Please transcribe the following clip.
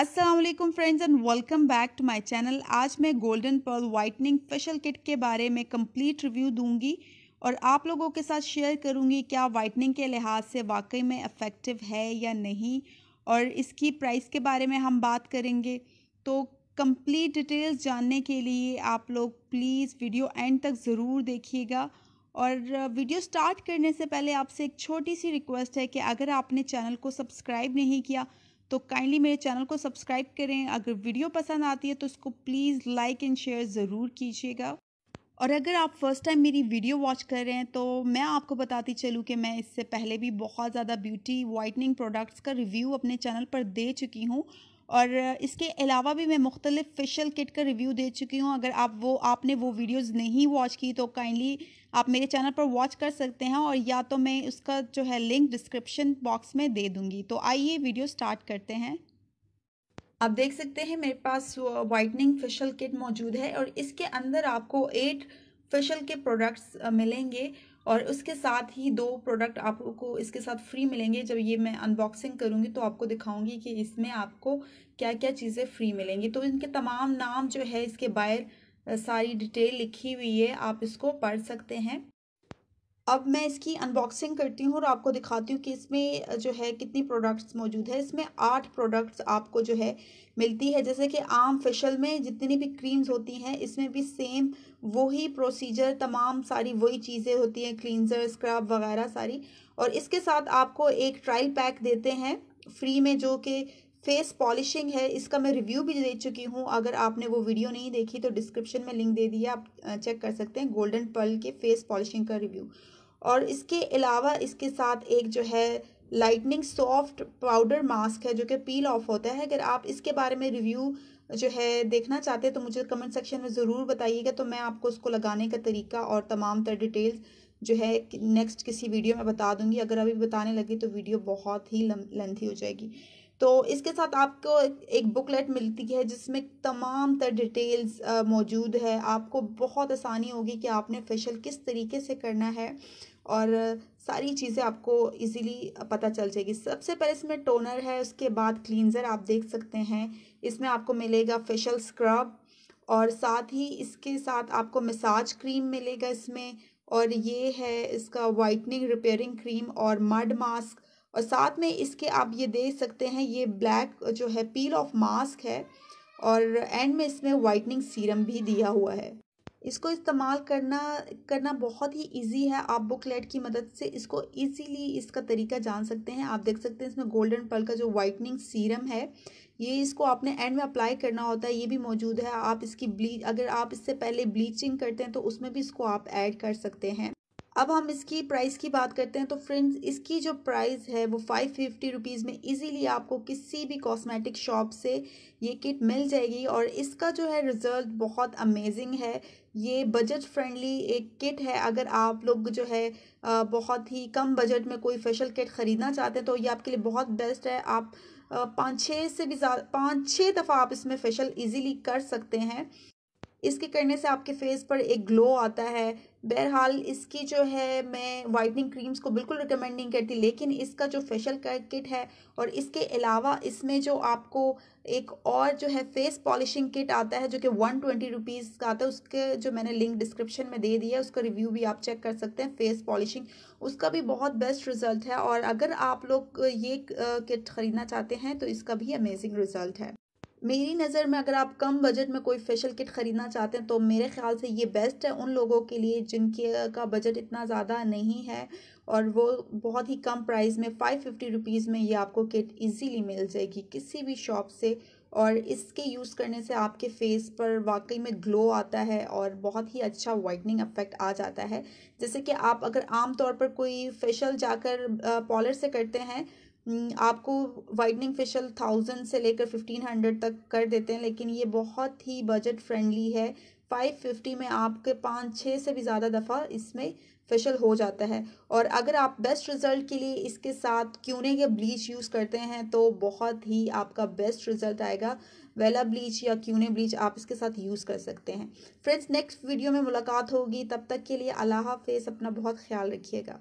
Aslam friends and welcome back to my channel आज मैं Golden Pearl whitening facial kit के बारे में कम्प्लीट रिव्यू दूंगी और आप लोगों के साथ शेयर करूंगी क्या वाइटनिंग के लिहाज से वाकई में इफ़ेक्टिव है या नहीं और इसकी प्राइस के बारे में हम बात करेंगे तो कम्प्लीट डिटेल्स जानने के लिए आप लोग प्लीज़ वीडियो एंड तक ज़रूर देखिएगा और वीडियो स्टार्ट करने से पहले आपसे एक छोटी सी रिक्वेस्ट है कि अगर आपने चैनल को सब्सक्राइब नहीं किया तो काइंडली मेरे चैनल को सब्सक्राइब करें अगर वीडियो पसंद आती है तो इसको प्लीज़ लाइक एंड शेयर ज़रूर कीजिएगा और अगर आप फर्स्ट टाइम मेरी वीडियो वॉच कर रहे हैं तो मैं आपको बताती चलूँ कि मैं इससे पहले भी बहुत ज़्यादा ब्यूटी वाइटनिंग प्रोडक्ट्स का रिव्यू अपने चैनल पर दे चुकी हूँ और इसके अलावा भी मैं मुख्तलिफ़ फेशियल किट का रिव्यू दे चुकी हूँ अगर आप वो आपने वो वीडियोस नहीं वॉच की तो काइंडली आप मेरे चैनल पर वॉच कर सकते हैं और या तो मैं उसका जो है लिंक डिस्क्रिप्शन बॉक्स में दे दूँगी तो आइए वीडियो स्टार्ट करते हैं आप देख सकते हैं मेरे पास वाइटनिंग फेशियल किट मौजूद है और इसके अंदर आपको एट फेशियल के प्रोडक्ट्स मिलेंगे और उसके साथ ही दो प्रोडक्ट आपको इसके साथ फ्री मिलेंगे जब ये मैं अनबॉक्सिंग करूँगी तो आपको दिखाऊँगी कि इसमें आपको क्या क्या चीज़ें फ्री मिलेंगी तो इनके तमाम नाम जो है इसके बाहर सारी डिटेल लिखी हुई है आप इसको पढ़ सकते हैं अब मैं इसकी अनबॉक्सिंग करती हूँ और आपको दिखाती हूँ कि इसमें जो है कितनी प्रोडक्ट्स मौजूद है इसमें आठ प्रोडक्ट्स आपको जो है मिलती है जैसे कि आम फेशल में जितनी भी क्रीम्स होती हैं इसमें भी सेम वही प्रोसीजर तमाम सारी वही चीज़ें होती हैं क्लिनजर स्क्रब वगैरह सारी और इसके साथ आपको एक ट्रायल पैक देते हैं फ्री में जो कि फेस पॉलिशिंग है इसका मैं रिव्यू भी दे चुकी हूँ अगर आपने वो वीडियो नहीं देखी तो डिस्क्रिप्शन में लिंक दे दिया आप चेक कर सकते हैं गोल्डन पर्ल के फेस पॉलिशिंग का रिव्यू और इसके अलावा इसके साथ एक जो है लाइटनिंग सॉफ्ट पाउडर मास्क है जो कि पील ऑफ होता है अगर आप इसके बारे में रिव्यू जो है देखना चाहते हैं तो मुझे कमेंट सेक्शन में ज़रूर बताइएगा तो मैं आपको उसको लगाने का तरीका और तमाम तर डिटेल्स जो है नेक्स्ट किसी वीडियो में बता दूंगी अगर अभी बताने लगी तो वीडियो बहुत ही लेंथी हो जाएगी तो इसके साथ आपको एक बुकलेट मिलती है जिसमें तमाम तर डिटेल्स मौजूद है आपको बहुत आसानी होगी कि आपने फेशियल किस तरीके से करना है और सारी चीज़ें आपको इजीली पता चल जाएगी सबसे पहले इसमें टोनर है उसके बाद क्लींज़र आप देख सकते हैं इसमें आपको मिलेगा फेशियल स्क्रब और साथ ही इसके साथ आपको मसाज क्रीम मिलेगा इसमें और ये है इसका वाइटनिंग रिपेयरिंग क्रीम और मड मास्क और साथ में इसके आप ये देख सकते हैं ये ब्लैक जो है पील ऑफ मास्क है और एंड में इसमें वाइटनिंग सीरम भी दिया हुआ है इसको इस्तेमाल करना करना बहुत ही इजी है आप बुकलेट की मदद से इसको इजीली इसका तरीका जान सकते हैं आप देख सकते हैं इसमें गोल्डन पल का जो वाइटनिंग सीरम है ये इसको आपने एंड में अप्लाई करना होता है ये भी मौजूद है आप इसकी ब्लीच अगर आप इससे पहले ब्लीचिंग करते हैं तो उसमें भी इसको आप ऐड कर सकते हैं अब हम इसकी प्राइस की बात करते हैं तो फ्रेंड्स इसकी जो प्राइस है वो फाइव फिफ्टी रुपीज़ में इजीली आपको किसी भी कॉस्मेटिक शॉप से ये किट मिल जाएगी और इसका जो है रिज़ल्ट बहुत अमेजिंग है ये बजट फ्रेंडली एक किट है अगर आप लोग जो है बहुत ही कम बजट में कोई फेशल किट ख़रीदना चाहते हैं तो ये आपके लिए बहुत बेस्ट है आप पाँच छः से भी ज़्यादा पाँच छः दफ़ा आप इसमें फेशल इजीली कर सकते हैं इसके करने से आपके फेस पर एक ग्लो आता है बहरहाल इसकी जो है मैं वाइटनिंग क्रीम्स को बिल्कुल रिकमेंड नहीं करती लेकिन इसका जो फेशियल किट है और इसके अलावा इसमें जो आपको एक और जो है फेस पॉलिशिंग किट आता है जो कि वन ट्वेंटी रुपीज़ का आता है उसके जो मैंने लिंक डिस्क्रिप्शन में दे दिया है उसका रिव्यू भी आप चेक कर सकते हैं फेस पॉलिशिंग उसका भी बहुत बेस्ट रिजल्ट है और अगर आप लोग ये किट ख़रीदना चाहते हैं तो इसका भी अमेजिंग रिजल्ट है मेरी नज़र में अगर आप कम बजट में कोई फेशियल किट ख़रीदना चाहते हैं तो मेरे ख्याल से ये बेस्ट है उन लोगों के लिए जिनके का बजट इतना ज़्यादा नहीं है और वो बहुत ही कम प्राइस में फ़ाइव फिफ्टी रुपीज़ में ये आपको किट इजीली मिल जाएगी किसी भी शॉप से और इसके यूज़ करने से आपके फेस पर वाकई में ग्लो आता है और बहुत ही अच्छा वाइटनिंग इफेक्ट आ जाता है जैसे कि आप अगर आम तौर पर कोई फेशियल जाकर पॉलर से करते हैं हम्म, आपको वाइटनिंग फेशियल थाउजेंड से लेकर फिफ्टीन हंड्रेड तक कर देते हैं लेकिन ये बहुत ही बजट फ्रेंडली है फाइव फिफ्टी में आपके पाँच छः से भी ज़्यादा दफ़ा इसमें फेशियल हो जाता है और अगर आप बेस्ट रिज़ल्ट के लिए इसके साथ क्यूने के ब्लीच यूज़ करते हैं तो बहुत ही आपका बेस्ट रिज़ल्ट आएगा वेला ब्लीच या क्यूने ब्लीच आप इसके साथ यूज़ कर सकते हैं फ्रेंड्स नेक्स्ट वीडियो में मुलाकात होगी तब तक के लिए अल्लाह हाफिज़ अपना बहुत ख्याल रखिएगा